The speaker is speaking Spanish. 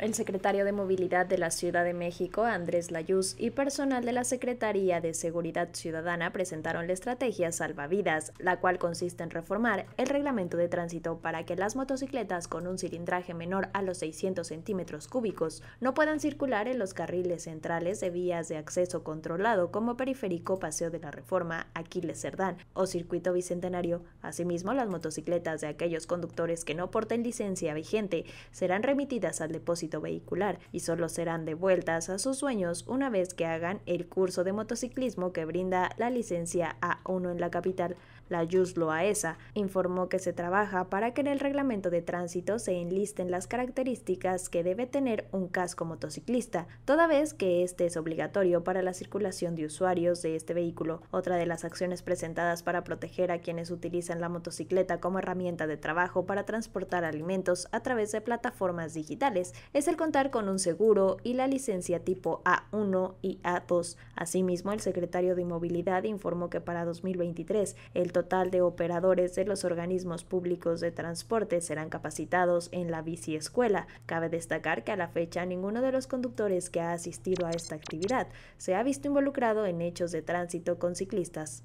El secretario de Movilidad de la Ciudad de México, Andrés Layuz, y personal de la Secretaría de Seguridad Ciudadana presentaron la estrategia Salvavidas, la cual consiste en reformar el reglamento de tránsito para que las motocicletas con un cilindraje menor a los 600 centímetros cúbicos no puedan circular en los carriles centrales de vías de acceso controlado como Periférico Paseo de la Reforma, Aquiles Cerdán o Circuito Bicentenario. Asimismo, las motocicletas de aquellos conductores que no porten licencia vigente serán remitidas al depósito vehicular y solo serán devueltas a sus sueños una vez que hagan el curso de motociclismo que brinda la licencia A1 en la capital. La Jus Loaesa informó que se trabaja para que en el reglamento de tránsito se enlisten las características que debe tener un casco motociclista, toda vez que este es obligatorio para la circulación de usuarios de este vehículo. Otra de las acciones presentadas para proteger a quienes utilizan la motocicleta como herramienta de trabajo para transportar alimentos a través de plataformas digitales es el contar con un seguro y la licencia tipo A1 y A2. Asimismo, el secretario de Inmovilidad informó que para 2023 el total de operadores de los organismos públicos de transporte serán capacitados en la bici escuela. Cabe destacar que a la fecha ninguno de los conductores que ha asistido a esta actividad se ha visto involucrado en hechos de tránsito con ciclistas.